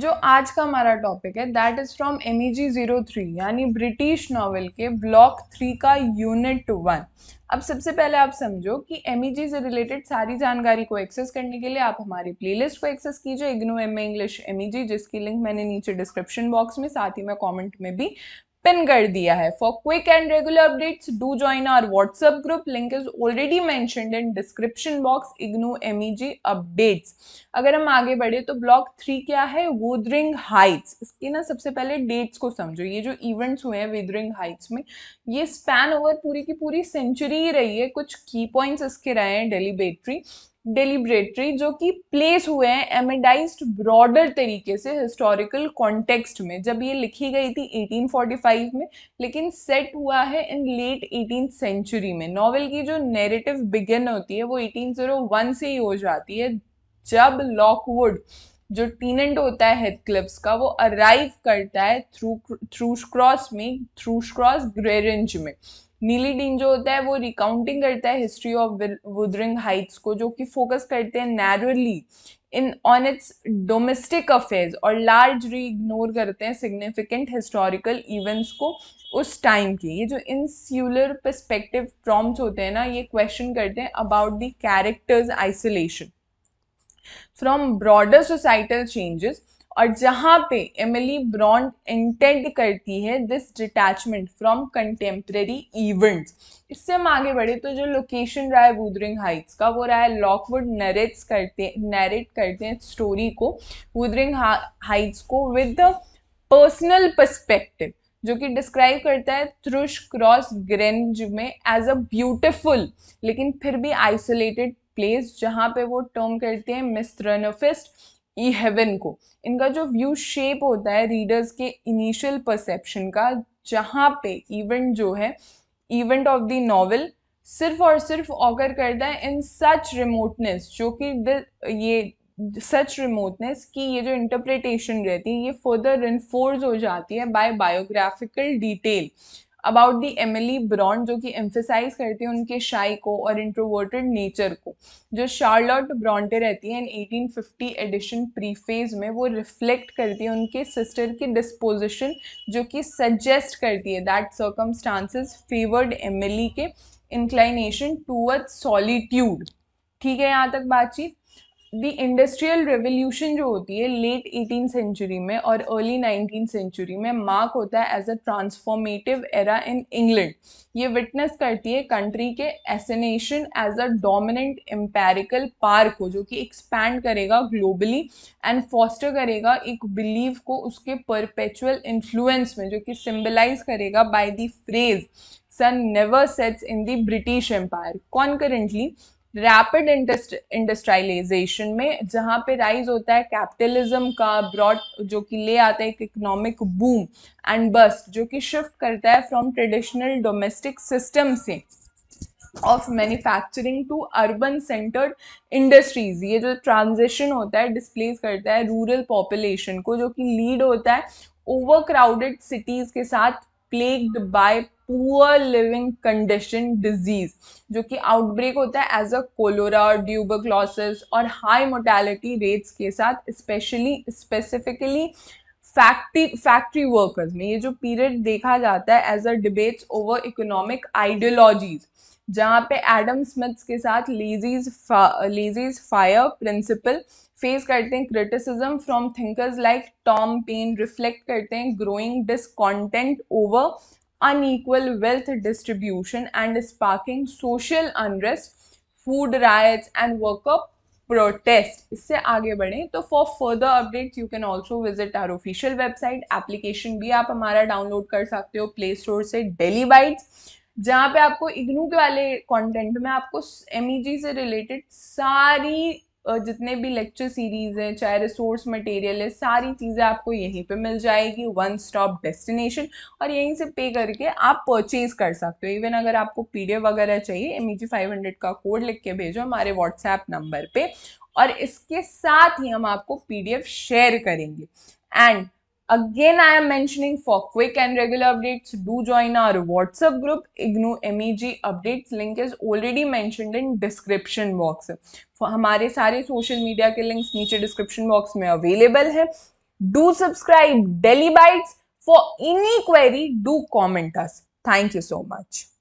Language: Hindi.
जो आज का हमारा टॉपिक है that is from M E G zero three यानी ब्रिटिश नॉवल के ब्लॉक थ्री का यूनिट वन अब सबसे पहले आप समझो कि एम ई जी से रिलेटेड सारी जानकारी को एक्सेस करने के लिए आप हमारी लिस्ट को एक्सेस कीजिए IGNOU M A English M E G जिसकी लिंक मैंने नीचे डिस्क्रिप्शन बॉक्स में साथ ही में कॉमेंट में भी पिन कर दिया है for quick and regular updates do join our WhatsApp group link is already मैं in description box IGNOU MEG updates अगर हम आगे बढ़े तो ब्लॉक थ्री क्या है वोदरिंग हाइट्स इसकी ना सबसे पहले डेट्स को समझो ये जो इवेंट्स हुए हैं वेदरिंग हाइट्स में ये स्पैन ओवर पूरी की पूरी सेंचुरी ही रही है कुछ की पॉइंट्स इसके रहे हैं डेलीबेटरी डिलिब्रेटरी जो कि प्लेस हुए हैं एमेडाइज ब्रॉडर तरीके से हिस्टोरिकल कॉन्टेक्स्ट में जब ये लिखी गई थी 1845 में लेकिन सेट हुआ है इन लेट एटीन सेंचुरी में नॉवल की जो नेरेटिव बिगिन होती है वो 1801 से ही हो जाती है जब लॉकवुड जो टीनेंट होता है हेड क्लिप्स का वो अराइव करता है थ्रू थ्रूश क्रॉस में थ्रूश क्रॉस ग्रेरेंज में नीली डीन जो होता है वो रिकाउंटिंग करता है हिस्ट्री ऑफ वुदरिंग हाइट्स को जो कि फोकस करते हैं narrowly in on its domestic affairs और लार्जली इग्नोर करते हैं सिग्निफिकेंट हिस्टोरिकल इवेंट्स को उस टाइम के ये जो इंस्यूलर परस्पेक्टिव प्रॉम्स होते हैं ना ये क्वेश्चन करते हैं about the characters isolation from broader societal changes और जहाँ पे एमिली ब्रॉन्ड इंटेंड करती है this detachment from contemporary events इससे हम आगे बढ़े तो जो लोकेशन रहा है वुदरिंग हाइट्स का वो रहा है लॉकवुड नरेट्स करते नरेट करते हैं स्टोरी को वुदरिंग हाइट्स को विद द पर्सनल पर्सपेक्टिव जो कि डिस्क्राइब करता है थ्रुश क्रॉस ग्रेंज में एज अ ब्यूटिफुल लेकिन फिर भी आइसोलेटेड प्लेस जहाँ पे वो टर्म करते हैं मिस्त्रनोफिस्ट ई हेवन को इनका जो व्यू शेप होता है रीडर्स के इनिशियल परसेप्शन का जहाँ पे इवेंट जो है इवेंट ऑफ द नॉवल सिर्फ और सिर्फ ऑगर करता है इन सच रिमोटनेस जो कि द ये सच रिमोटनेस की ये जो इंटरप्रिटेशन रहती है ये फर्दर इन्फोर्स हो जाती है by biographical detail about the Emily Bronte जो कि एम्फेसाइज करती है उनके शाई को और इंट्रोवर्टेड नेचर को जो शार्लॉट ब्रॉन्टे रहती हैं इन 1850 एडिशन प्रीफेज में वो रिफ्लेक्ट करती है उनके सिस्टर की डिस्पोजिशन जो कि सजेस्ट करती है दैट सर्कमस्टांसिस फेवर्ड एमिली के इंक्लाइनेशन टूवर्ड सॉलीट्यूड ठीक है यहाँ तक बातचीत द इंडस्ट्रियल रेवोल्यूशन जो होती है लेट एटीन सेंचुरी में और अर्ली नाइनटीन सेंचुरी में मार्क होता है as a transformative era in England ये विटनेस करती है कंट्री के ascension as a dominant empirical park को जो कि एक्सपैंड करेगा ग्लोबली एंड फॉस्टर करेगा एक बिलीव को उसके परपेचुअल इन्फ्लुएंस में जो कि सिम्बलाइज करेगा by the phrase sun never sets in the British Empire concurrently rapid industrialization में जहाँ पे राइज होता है कैपिटलिज्म का ब्रॉड जो कि ले आता है एक इकोनॉमिक बूम एंड बस्ट जो कि शिफ्ट करता है फ्रॉम ट्रेडिशनल डोमेस्टिक सिस्टम से of manufacturing to urban centred industries ये जो ट्रांजिशन होता है डिस्प्लेस करता है रूरल पॉपुलेशन को जो कि लीड होता है ओवर क्राउडेड सिटीज़ के साथ plagued by poor living condition disease जो कि आउटब्रेक होता है एज अ कोलोरा और ड्यूबरक्लॉसिस और हाई मोटेलिटी रेट्स के साथ especially specifically factory factory workers में ये जो पीरियड देखा जाता है as a debates over economic ideologies जहाँ पे एडम स्मिथ्स के साथ laissez laissez faire principle face करते हैं criticism from thinkers like Tom Paine reflect करते हैं growing discontent over unequal wealth distribution and sparking social unrest food riots and worker protest इससे आगे बढ़ें तो for further update you can also visit are official website application भी आप हमारा डाउनलोड कर सकते हो प्ले स्टोर से डेली बाइट्स जहाँ पे आपको इग्नू के वाले कंटेंट में आपको एम e से रिलेटेड सारी जितने भी लेक्चर सीरीज़ हैं चाहे रिसोर्स मटेरियल है सारी चीज़ें आपको यहीं पे मिल जाएगी वन स्टॉप डेस्टिनेशन और यहीं से पे करके आप परचेज़ कर सकते हो इवन अगर आपको पी वगैरह चाहिए एम फाइव हंड्रेड का कोड लिख के भेजो हमारे व्हाट्सएप नंबर पर और इसके साथ ही हम आपको पी शेयर करेंगे and Again, I am mentioning for quick and regular updates, do join our WhatsApp group, IGNU MEG updates. Link is already mentioned in description box. For हमारे सारे social media के links नीचे description box में available है. Do subscribe Delhi Bites. For any query, do comment us. Thank you so much.